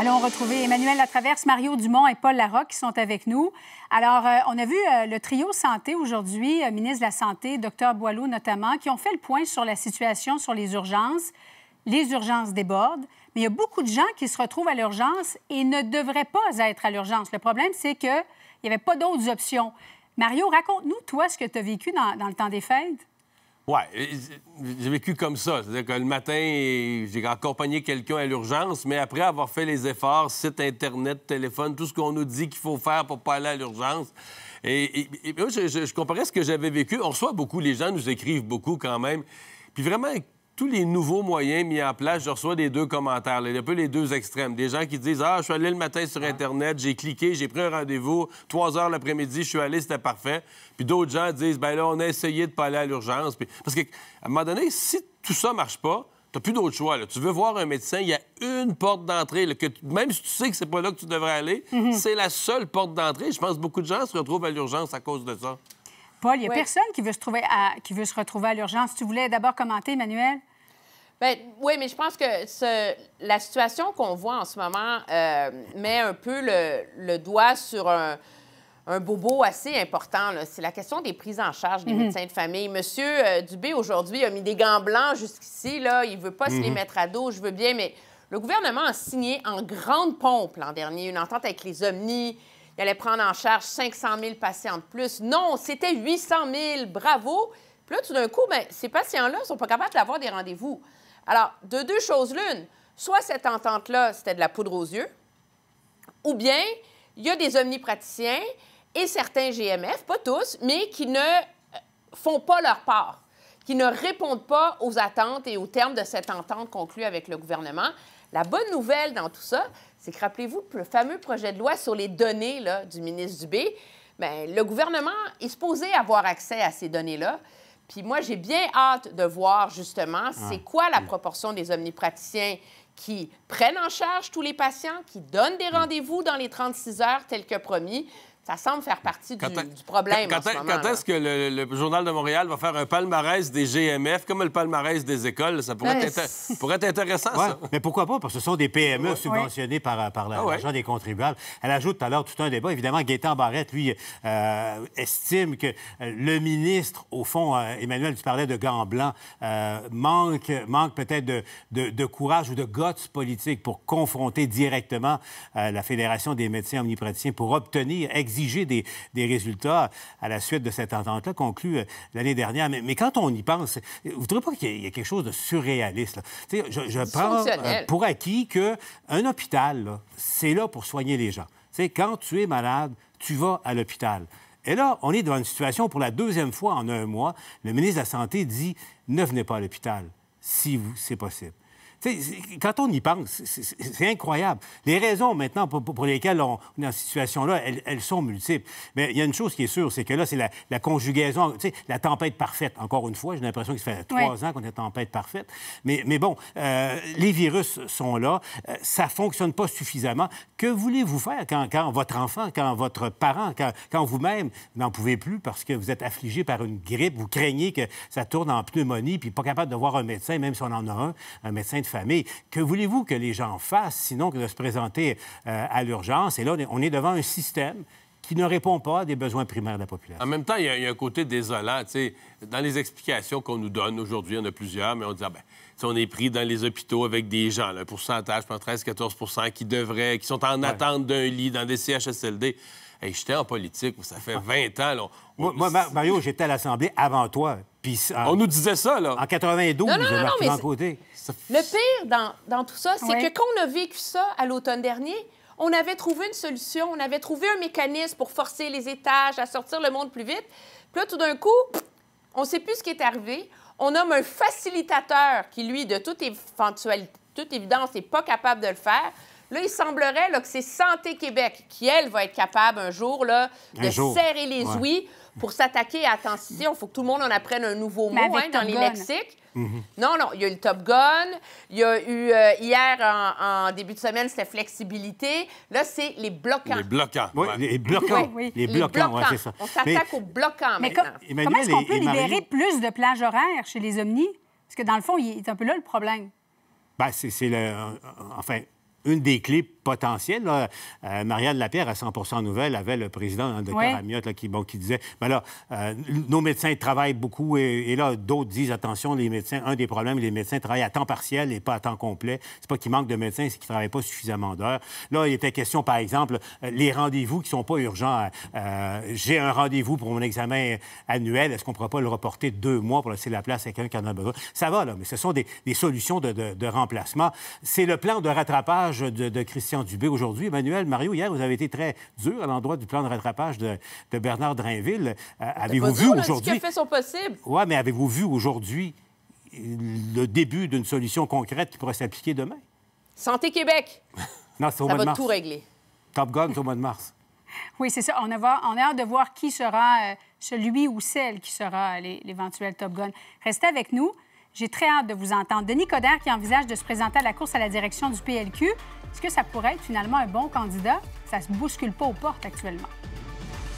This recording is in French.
Allons retrouver Emmanuel Latraverse, Mario Dumont et Paul Larocque qui sont avec nous. Alors, euh, on a vu euh, le trio santé aujourd'hui, euh, ministre de la Santé, docteur Boileau notamment, qui ont fait le point sur la situation sur les urgences. Les urgences débordent, mais il y a beaucoup de gens qui se retrouvent à l'urgence et ne devraient pas être à l'urgence. Le problème, c'est qu'il n'y avait pas d'autres options. Mario, raconte-nous, toi, ce que tu as vécu dans, dans le temps des fêtes. Oui, j'ai vécu comme ça. C'est-à-dire que le matin, j'ai accompagné quelqu'un à l'urgence, mais après avoir fait les efforts, site Internet, téléphone, tout ce qu'on nous dit qu'il faut faire pour pas aller à l'urgence. Et, je, je comparais ce que j'avais vécu. On reçoit beaucoup, les gens nous écrivent beaucoup quand même. Puis vraiment, tous les nouveaux moyens mis en place, je reçois des deux commentaires, un peu les deux extrêmes. Des gens qui disent Ah, je suis allé le matin sur Internet, j'ai cliqué, j'ai pris un rendez-vous, trois heures l'après-midi, je suis allé, c'était parfait. Puis d'autres gens disent Ben là, on a essayé de pas aller à l'urgence. Parce qu'à un moment donné, si tout ça marche pas, n'as plus d'autre choix. Tu veux voir un médecin, il y a une porte d'entrée. même si tu sais que c'est pas là que tu devrais aller, mhm. c'est la seule porte d'entrée. Je pense que beaucoup de gens se retrouvent à l'urgence à cause de ça. Paul, il n'y a personne qui veut, se trouver à, qui veut se retrouver à l'urgence. Tu voulais d'abord commenter, Emmanuel? Bien, oui, mais je pense que la situation qu'on voit en ce moment euh, met un peu le, doigt sur un, bobo assez important. C'est la question des prises en charge des mhm. médecins de famille. Monsieur euh, Dubé, aujourd'hui, a mis des gants blancs jusqu'ici. Il ne veut pas se les mhm. mettre à dos, je veux bien, mais le gouvernement a signé en grande pompe l'an dernier une entente avec les Omnis, il allait prendre en charge 500 000 patients de plus. Non, c'était 800 000. Bravo. Puis là, tout d'un coup, ben, ces patients-là ne sont pas capables d'avoir des rendez-vous. Alors, de deux choses l'une, soit cette entente-là, c'était de la poudre aux yeux, ou bien il y a des omnipraticiens et certains GMF, pas tous, mais qui ne euh, font pas leur part, qui ne répondent pas aux attentes et aux termes de cette entente conclue avec le gouvernement. La bonne nouvelle dans tout ça, c'est que rappelez-vous le fameux projet de loi sur les données là, du ministre Dubé, ben, le gouvernement est supposé avoir accès à ces données-là. Puis moi, j'ai bien hâte de voir justement ah, c'est quoi la proportion des omnipraticiens qui prennent en charge tous les patients, qui donnent des mm. rendez-vous dans les 36 heures tels que promis. Ça semble faire partie du, problème. Quand, est-ce que le, Journal de Montréal va faire un palmarès des GMF, comme le palmarès des écoles? Ça pourrait, être, intéressant, Mais pourquoi pas? Parce que ce sont des PME subventionnées par, par ah l'argent des contribuables. Elle ajoute tout à l'heure tout un débat. Évidemment, Gaétan Barrette, lui, euh, estime que euh, le ministre, au fond, euh, Emmanuel, tu parlais de gants blancs, manque, manque peut-être de, courage ou de guts politique pour confronter directement la Fédération des médecins omnipraticiens pour obtenir, des, résultats à la suite de cette entente-là conclue euh, l'année dernière. Mais, quand on y pense, vous ne trouvez pas qu'il y, a quelque chose de surréaliste? Je, je prends euh, pour acquis qu'un hôpital, c'est là pour soigner les gens. quand tu es malade, tu vas à l'hôpital. Et là, on est devant une situation pour la deuxième fois en un mois. Le ministre de la Santé dit ne venez pas à l'hôpital si c'est possible quand on y pense, c'est incroyable. Les raisons maintenant pour, lesquelles on, est en situation-là, elles, sont multiples. Mais il y a une chose qui est sûre, c'est que là, c'est la, la, conjugaison, la tempête parfaite. Encore une fois, j'ai l'impression que ça fait trois ans qu'on est tempête parfaite. Mais, mais bon, euh, les virus sont là, euh, ça ne fonctionne pas suffisamment. Que voulez-vous faire quand, votre enfant, quand votre parent, quand, vous-même n'en pouvez plus parce que vous êtes affligé par une grippe, vous craignez que ça tourne en pneumonie, puis pas capable de voir un médecin, même si on en a un, un médecin de famille. Que voulez-vous que les gens fassent sinon que de se présenter euh, à l'urgence? Et là, on est devant un système qui ne répond pas à des besoins primaires de la population. En même temps, il y a, un côté désolant. Dans les explications qu'on nous donne aujourd'hui, on en a plusieurs, mais on dit, ah ben, on est pris dans les hôpitaux avec des gens, un pourcentage, 13-14 qui devraient, qui sont en attente d'un lit dans des CHSLD. Hey, J'étais en politique, ça fait 20 ah. ans. Là, moi, Mario, j'étais à l'Assemblée avant toi. Puis, On nous disait ça, là. En 92, Le pire dans, tout ça, c'est que quand on a vécu ça à l'automne dernier, on avait trouvé une solution, on avait trouvé un mécanisme pour forcer les étages à sortir le monde plus vite. Puis là, tout d'un coup, on ne sait plus ce qui est arrivé. On nomme un facilitateur qui, lui, de toute, toute évidence, n'est pas capable de le faire. Là, il semblerait que c'est Santé Québec qui, elle, va être capable un jour là, de serrer les pour s'attaquer à attention, il faut que tout le monde en apprenne un nouveau mot hein, dans les lexiques. Mm-hmm. Non, non, il y a eu le Top Gun, il y a eu euh, hier en, début de semaine, c'était flexibilité. Là, c'est les bloquants. Les bloquants. Oui, les bloquants. On s'attaque aux bloquants mais maintenant. comment est-ce qu'on peut libérer plus de plages horaires chez les omnis? Parce que dans le fond, il est un peu là le problème. Bien, c'est le. Euh, euh, enfin, une des potentiel. Euh, Marianne Lapierre, à 100 Nouvelle, avait le président, le docteur qui, disait ben là, euh, nos médecins travaillent beaucoup et, là, d'autres disent attention, les médecins, un des problèmes, les médecins travaillent à temps partiel et pas à temps complet. C'est pas qu'il manque de médecins, c'est qu'ils travaillent pas suffisamment d'heures. Là, il était question, par exemple, euh, les rendez-vous qui sont pas urgents. Hein. J'ai un rendez-vous pour mon examen annuel, est-ce qu'on ne pourra pas le reporter deux mois pour laisser la place à quelqu'un qui en besoin? Ça va, là, mais ce sont des, solutions de, remplacement. C'est le plan de rattrapage de Christian du B. aujourd'hui. Emmanuel, Mario, hier, vous avez été très dur à l'endroit du plan de rattrapage de, Bernard Drainville. Euh, avez-vous vu aujourd'hui... a fait sont possible. Oui, mais avez-vous vu aujourd'hui le début d'une solution concrète qui pourrait s'appliquer demain? Santé Québec. non, c'est au ça mois de mars. tout régler. Top Gun, au mois de mars. Oui, c'est ça. On a, on hâte de voir qui sera euh, celui ou celle qui sera euh, l'éventuel Top Gun. Restez avec nous. J'ai très hâte de vous entendre. Denis Coderre qui envisage de se présenter à la course à la direction du PLQ. Est-ce que ça pourrait être finalement un bon candidat? Ça ne se bouscule pas aux portes actuellement.